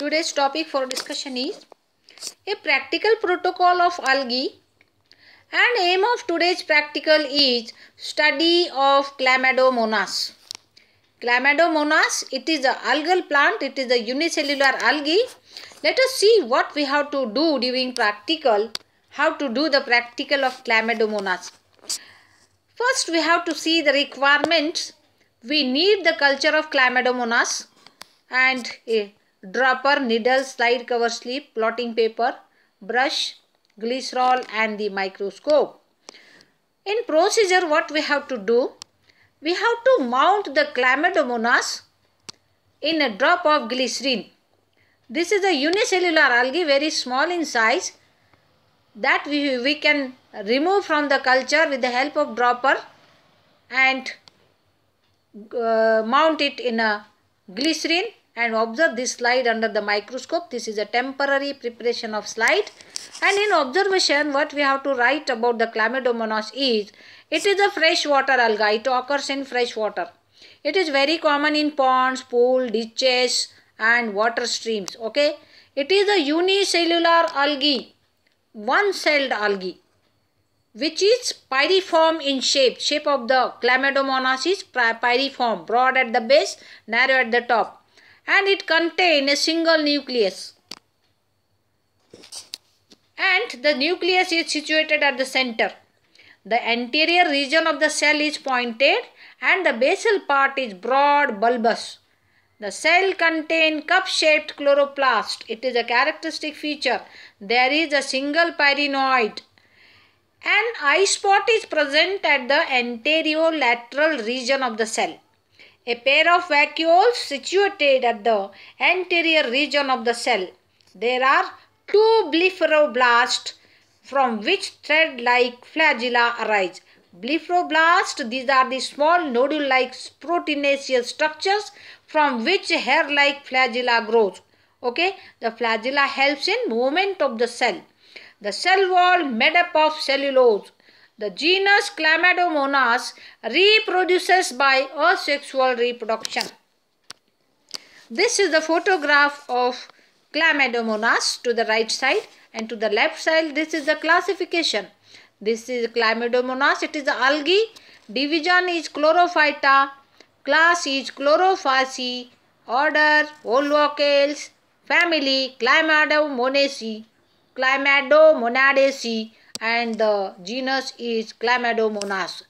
Today's topic for discussion is a practical protocol of algae. And aim of today's practical is study of Chlamydomonas. Chlamydomonas, it is a algal plant, it is a unicellular algae. Let us see what we have to do during practical, how to do the practical of Chlamydomonas. First, we have to see the requirements. We need the culture of Chlamydomonas and a dropper, needle, slide cover slip, blotting paper, brush, glycerol and the microscope. In procedure what we have to do? We have to mount the chlamydomonas in a drop of glycerin. This is a unicellular algae very small in size that we, we can remove from the culture with the help of dropper and uh, mount it in a glycerin and observe this slide under the microscope. This is a temporary preparation of slide. And in observation, what we have to write about the Chlamydomonas is, it is a freshwater alga. It occurs in fresh water. It is very common in ponds, pool, ditches and water streams. Okay. It is a unicellular algae, one-celled algae, which is pyriform in shape. Shape of the Chlamydomonas is pyriform, broad at the base, narrow at the top and it contains a single nucleus. And the nucleus is situated at the center. The anterior region of the cell is pointed and the basal part is broad bulbous. The cell contains cup-shaped chloroplast. It is a characteristic feature. There is a single pyrenoid. An eye spot is present at the anterior lateral region of the cell a pair of vacuoles situated at the anterior region of the cell. There are two blepharoblasts from which thread-like flagella arise. Blepharoblasts; these are the small nodule-like proteinaceous structures from which hair-like flagella grows. Okay, the flagella helps in movement of the cell. The cell wall made up of cellulose the genus Chlamydomonas reproduces by asexual reproduction. This is the photograph of Chlamydomonas to the right side and to the left side this is the classification. This is Chlamydomonas, it is the algae. Division is Chlorophyta, class is Chlorophaceae, order Volvocales, family Chlamydomonaceae, Chlamydomonadaceae, and the genus is Chlamydomonas.